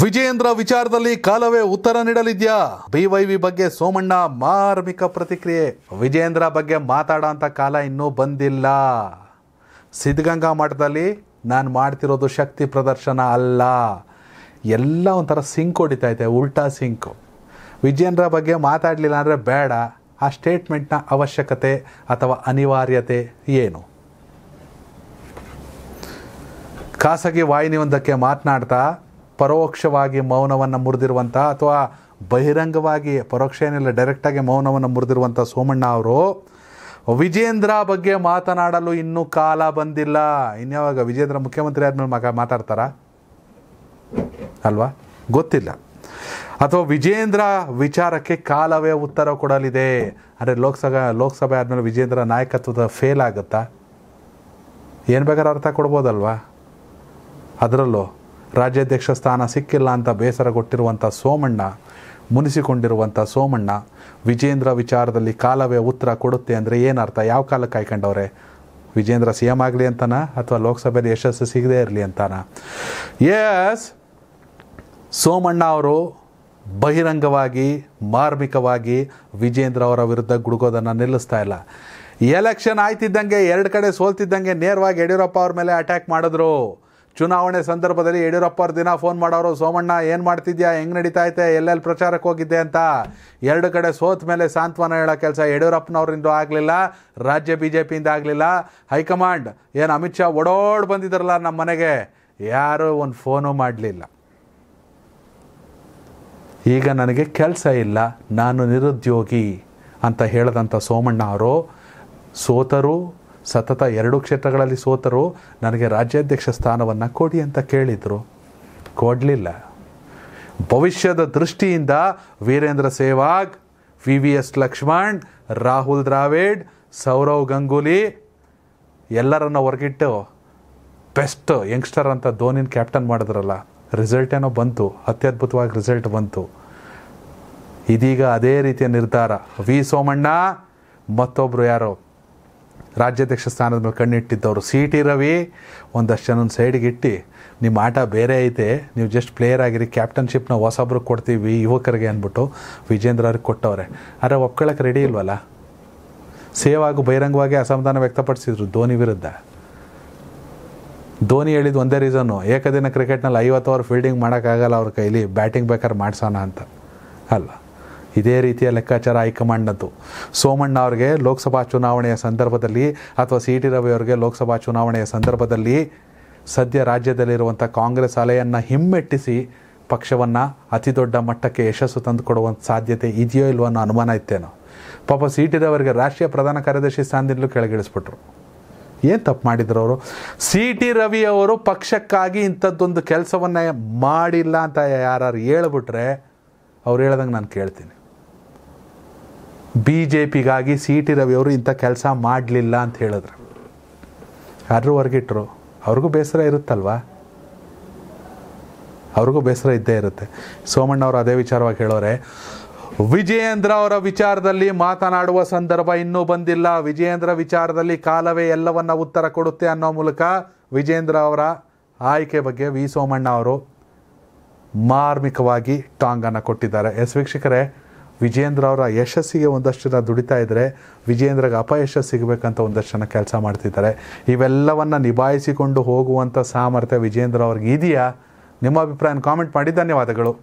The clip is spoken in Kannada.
ವಿಜೇಂದ್ರ ವಿಚಾರದಲ್ಲಿ ಕಾಲವೇ ಉತ್ತರ ನೀಡಲಿದ್ಯಾ ಬಿವೈವಿ ಬಗ್ಗೆ ಸೋಮಣ್ಣ ಮಾರ್ಮಿಕ ಪ್ರತಿಕ್ರಿಯೆ ವಿಜೇಂದ್ರ ಬಗ್ಗೆ ಮಾತಾಡೋ ಕಾಲ ಇನ್ನೂ ಬಂದಿಲ್ಲ ಸಿದ್ಧಗಂಗಾ ಮಠದಲ್ಲಿ ನಾನು ಮಾಡ್ತಿರೋದು ಶಕ್ತಿ ಪ್ರದರ್ಶನ ಅಲ್ಲ ಎಲ್ಲ ಒಂಥರ ಸಿಂಕ್ ಹೊಡಿತಾ ಇದೆ ಉಲ್ಟಾ ಸಿಂಕು ವಿಜೇಂದ್ರ ಬಗ್ಗೆ ಮಾತಾಡಲಿಲ್ಲ ಅಂದರೆ ಬೇಡ ಆ ಸ್ಟೇಟ್ಮೆಂಟ್ನ ಅವಶ್ಯಕತೆ ಅಥವಾ ಅನಿವಾರ್ಯತೆ ಏನು ಖಾಸಗಿ ವಾಹಿನಿಯೊಂದಕ್ಕೆ ಮಾತನಾಡ್ತಾ ಪರೋಕ್ಷವಾಗಿ ಮೌನವನ್ನು ಮುರಿದಿರುವಂಥ ಅಥವಾ ಬಹಿರಂಗವಾಗಿ ಪರೋಕ್ಷ ಏನಿಲ್ಲ ಡೈರೆಕ್ಟಾಗಿ ಮೌನವನ್ನು ಮುರಿದಿರುವಂಥ ಸೋಮಣ್ಣ ಅವರು ವಿಜೇಂದ್ರ ಬಗ್ಗೆ ಮಾತನಾಡಲು ಇನ್ನೂ ಕಾಲ ಬಂದಿಲ್ಲ ಇನ್ಯಾವಾಗ ವಿಜೇಂದ್ರ ಮುಖ್ಯಮಂತ್ರಿ ಆದಮೇಲೆ ಮಗ ಮಾತಾಡ್ತಾರಾ ಅಲ್ವಾ ಗೊತ್ತಿಲ್ಲ ಅಥವಾ ವಿಜೇಂದ್ರ ವಿಚಾರಕ್ಕೆ ಕಾಲವೇ ಉತ್ತರ ಕೊಡಲಿದೆ ಅಂದರೆ ಲೋಕಸಭಾ ಲೋಕಸಭೆ ಆದಮೇಲೆ ವಿಜೇಂದ್ರ ನಾಯಕತ್ವದ ಫೇಲ್ ಆಗುತ್ತಾ ಏನು ಬೇಕಾದ್ರೆ ಅರ್ಥ ಕೊಡ್ಬೋದಲ್ವಾ ಅದರಲ್ಲೂ ರಾಜ್ಯಾಧ್ಯಕ್ಷ ಸ್ಥಾನ ಸಿಕ್ಕಿಲ್ಲ ಅಂತ ಬೇಸರಗೊಟ್ಟಿರುವಂಥ ಸೋಮಣ್ಣ ಮುನಿಸಿಕೊಂಡಿರುವಂಥ ಸೋಮಣ್ಣ ವಿಜೇಂದ್ರ ವಿಚಾರದಲ್ಲಿ ಕಾಲವೇ ಉತ್ತರ ಕೊಡುತ್ತೆ ಅಂದರೆ ಏನರ್ಥ ಯಾವ ಕಾಲಕ್ಕೆ ಕಾಯ್ಕೊಂಡವ್ರೆ ವಿಜೇಂದ್ರ ಸಿ ಎಂ ಆಗಲಿ ಅಂತಾನ ಅಥವಾ ಲೋಕಸಭೆಯಲ್ಲಿ ಯಶಸ್ಸು ಸಿಗದೇ ಇರಲಿ ಅಂತಾನ ಎಸ್ ಸೋಮಣ್ಣ ಅವರು ಬಹಿರಂಗವಾಗಿ ಮಾರ್ಮಿಕವಾಗಿ ವಿಜೇಂದ್ರ ಅವರ ವಿರುದ್ಧ ಗುಡುಗೋದನ್ನು ನಿಲ್ಲಿಸ್ತಾ ಇಲ್ಲ ಎಲೆಕ್ಷನ್ ಆಯ್ತಿದ್ದಂಗೆ ಎರಡು ಕಡೆ ಸೋಲ್ತಿದ್ದಂಗೆ ನೇರವಾಗಿ ಯಡಿಯೂರಪ್ಪ ಅವ್ರ ಮೇಲೆ ಅಟ್ಯಾಕ್ ಮಾಡಿದ್ರು ಚುನಾವಣೆ ಸಂದರ್ಭದಲ್ಲಿ ಯಡಿಯೂರಪ್ಪರ ದಿನ ಫೋನ್ ಮಾಡೋರು ಸೋಮಣ್ಣ ಏನು ಮಾಡ್ತಿದ್ಯಾ ಹೆಂಗೆ ನಡೀತಾ ಐತೆ ಎಲ್ಲೆಲ್ಲಿ ಪ್ರಚಾರಕ್ಕೆ ಹೋಗಿದ್ದೆ ಅಂತ ಎರಡು ಕಡೆ ಸೋತ ಮೇಲೆ ಸಾಂತ್ವನ ಹೇಳೋ ಕೆಲಸ ಯಡಿಯೂರಪ್ಪನವ್ರಿಂದ ಆಗಲಿಲ್ಲ ರಾಜ್ಯ ಬಿ ಜೆ ಪಿಯಿಂದ ಆಗಲಿಲ್ಲ ಹೈಕಮಾಂಡ್ ಏನು ಅಮಿತ್ ಶಾ ಓಡೋಡ್ ಬಂದಿದ್ದಾರಲ್ಲ ನಮ್ಮ ಮನೆಗೆ ಯಾರೂ ಒಂದು ಫೋನು ಮಾಡಲಿಲ್ಲ ಈಗ ನನಗೆ ಕೆಲಸ ಇಲ್ಲ ನಾನು ನಿರುದ್ಯೋಗಿ ಅಂತ ಹೇಳಿದಂಥ ಸೋಮಣ್ಣ ಅವರು ಸೋತರು ಸತತ ಎರಡು ಕ್ಷೇತ್ರಗಳಲ್ಲಿ ಸೋತರು ನನಗೆ ರಾಜ್ಯಾಧ್ಯಕ್ಷ ಸ್ಥಾನವನ್ನು ಕೊಡಿ ಅಂತ ಕೇಳಿದರು ಕೊಡಲಿಲ್ಲ ಭವಿಷ್ಯದ ದೃಷ್ಟಿಯಿಂದ Virender Sehwag V V S Laxman Rahul Dravid Sourav Ganguly ಎಲ್ಲರನ್ನು ಹೊರಗಿಟ್ಟು ಬೆಸ್ಟ್ ಯಂಗ್ಸ್ಟರ್ ಅಂತ ಧೋನಿನ ಕ್ಯಾಪ್ಟನ್ ಮಾಡಿದ್ರಲ್ಲ ರಿಸಲ್ಟ್ ಏನೋ ಬಂತು ಅತ್ಯದ್ಭುತವಾಗಿ ರಿಸಲ್ಟ್ ಬಂತು ಇದೀಗ ಅದೇ ರೀತಿಯ ನಿರ್ಧಾರ ವಿ ಸೋಮಣ್ಣ ಮತ್ತೊಬ್ಬರು ಯಾರೋ ರಾಜ್ಯಾಧ್ಯಕ್ಷ ಸ್ಥಾನದ ಮೇಲೆ ಕಣ್ಣಿಟ್ಟಿದ್ದವರು ಸಿ ಟಿ ರವಿ ಒಂದಷ್ಟು ಜನ ಸೈಡಿಗೆ ಇಟ್ಟು ನಿಮ್ಮ ಆಟ ಬೇರೆ ಐತೆ ನೀವು ಜಸ್ಟ್ ಪ್ಲೇಯರ್ ಆಗಿರಿ ಕ್ಯಾಪ್ಟನ್ಶಿಪ್ನ ಹೊಸಬ್ರು ಕೊಡ್ತೀವಿ ಯುವಕರಿಗೆ ಅಂದ್ಬಿಟ್ಟು ವಿಜೇಂದ್ರ ಅವ್ರಿಗೆ ಕೊಟ್ಟವ್ರೆ ಆದರೆ ಒಪ್ಕೊಳ್ಳೋಕೆ ರೆಡಿ ಇಲ್ವಲ್ಲ ಸೇವಾಗು ಬಹಿರಂಗವಾಗಿ ಅಸಮಾಧಾನ ವ್ಯಕ್ತಪಡಿಸಿದ್ರು ಧೋನಿ ವಿರುದ್ಧ ಧೋನಿ ಹೇಳಿದ ಒಂದೇ ರೀಸನ್ನು ಏಕದಿನ ಕ್ರಿಕೆಟ್ನಲ್ಲಿ ಐವತ್ತು ಓವರ್ ಫೀಲ್ಡಿಂಗ್ ಮಾಡೋಕ್ಕಾಗಲ್ಲ ಅವ್ರ ಕೈಲಿ ಬ್ಯಾಟಿಂಗ್ ಬೇಕಾದ್ರೆ ಮಾಡಿಸೋಣ ಅಂತ ಅಲ್ಲ ಇದೇ ರೀತಿಯ ಲೆಕ್ಕಾಚಾರ ಹೈಕಮಾಂಡ್ನದ್ದು ಸೋಮಣ್ಣ ಅವರಿಗೆ ಲೋಕಸಭಾ ಚುನಾವಣೆಯ ಸಂದರ್ಭದಲ್ಲಿ ಅಥವಾ ಸಿ ಟಿ ರವಿ ಅವರಿಗೆ ಲೋಕಸಭಾ ಚುನಾವಣೆಯ ಸಂದರ್ಭದಲ್ಲಿ ಸದ್ಯ ರಾಜ್ಯದಲ್ಲಿರುವಂಥ ಕಾಂಗ್ರೆಸ್ ಅಲೆಯನ್ನು ಹಿಮ್ಮೆಟ್ಟಿಸಿ ಪಕ್ಷವನ್ನು ಅತಿ ದೊಡ್ಡ ಮಟ್ಟಕ್ಕೆ ಯಶಸ್ಸು ಕೊಡುವಂಥ ಸಾಧ್ಯತೆ ಇದೆಯೋ ಇಲ್ವೋ ಅನ್ನೋ ಅನುಮಾನ ಇತ್ತೇನೋ ಪಾಪ ಸಿ ಟಿ ರವರಿಗೆ ರಾಷ್ಟ್ರೀಯ ಪ್ರಧಾನ ಕಾರ್ಯದರ್ಶಿ ಸ್ಥಾನದಿಂದಲೂ ಕೆಳಗಿಳಿಸ್ಬಿಟ್ರು ಏನು ತಪ್ಪು ಮಾಡಿದ್ರು ಅವರು ಸಿ ಟಿ ರವಿ ಅವರು ಪಕ್ಷಕ್ಕಾಗಿ ಇಂಥದ್ದೊಂದು ಕೆಲಸವನ್ನು ಮಾಡಿಲ್ಲ ಅಂತ ಯಾರು ಹೇಳ್ಬಿಟ್ರೆ ಅವ್ರು ಹೇಳ್ದಂಗೆ ನಾನು ಕೇಳ್ತೀನಿ ಬಿ ಜೆ ಪಿಗಾಗಿ ಸಿ ಟಿ ರವಿಯವರು ಇಂಥ ಕೆಲಸ ಮಾಡಲಿಲ್ಲ ಅಂತ ಹೇಳಿದ್ರು ಯಾರು ಹೊರಗಿಟ್ರು ಅವ್ರಿಗೂ ಬೇಸರ ಇರುತ್ತಲ್ವಾ ಅವ್ರಿಗೂ ಬೇಸರ ಇದ್ದೇ ಇರುತ್ತೆ ಸೋಮಣ್ಣ ಅವರು ಅದೇ ವಿಚಾರವಾಗಿ ಹೇಳೋರೆ ವಿಜಯೇಂದ್ರ ಅವರ ವಿಚಾರದಲ್ಲಿ ಮಾತನಾಡುವ ಸಂದರ್ಭ ಇನ್ನೂ ಬಂದಿಲ್ಲ ವಿಜಯೇಂದ್ರ ವಿಚಾರದಲ್ಲಿ ಕಾಲವೇ ಎಲ್ಲವನ್ನ ಉತ್ತರ ಕೊಡುತ್ತೆ ಅನ್ನೋ ಮೂಲಕ ವಿಜೇಂದ್ರ ಅವರ ಆಯ್ಕೆ ಬಗ್ಗೆ ವಿ ಸೋಮಣ್ಣ ಅವರು ಮಾರ್ಮಿಕವಾಗಿ ಟಾಂಗನ್ನು ಕೊಟ್ಟಿದ್ದಾರೆ ಎಸ್ ವೀಕ್ಷಕರೇ ವಿಜೇಂದ್ರ ಅವರ ಯಶಸ್ಸಿಗೆ ಒಂದಷ್ಟು ಜನ ದುಡಿತಾ ಇದ್ದರೆ ವಿಜೇಂದ್ರಗೆ ಅಪಯಶ ಸಿಗಬೇಕಂತ ಒಂದಷ್ಟು ಜನ ಕೆಲಸ ಮಾಡ್ತಿದ್ದಾರೆ ಇವೆಲ್ಲವನ್ನು ನಿಭಾಯಿಸಿಕೊಂಡು ಹೋಗುವಂಥ ಸಾಮರ್ಥ್ಯ ವಿಜೇಂದ್ರ ಅವ್ರಿಗೆ ಇದೆಯಾ ನಿಮ್ಮ ಅಭಿಪ್ರಾಯನ ಕಾಮೆಂಟ್ ಮಾಡಿ ಧನ್ಯವಾದಗಳು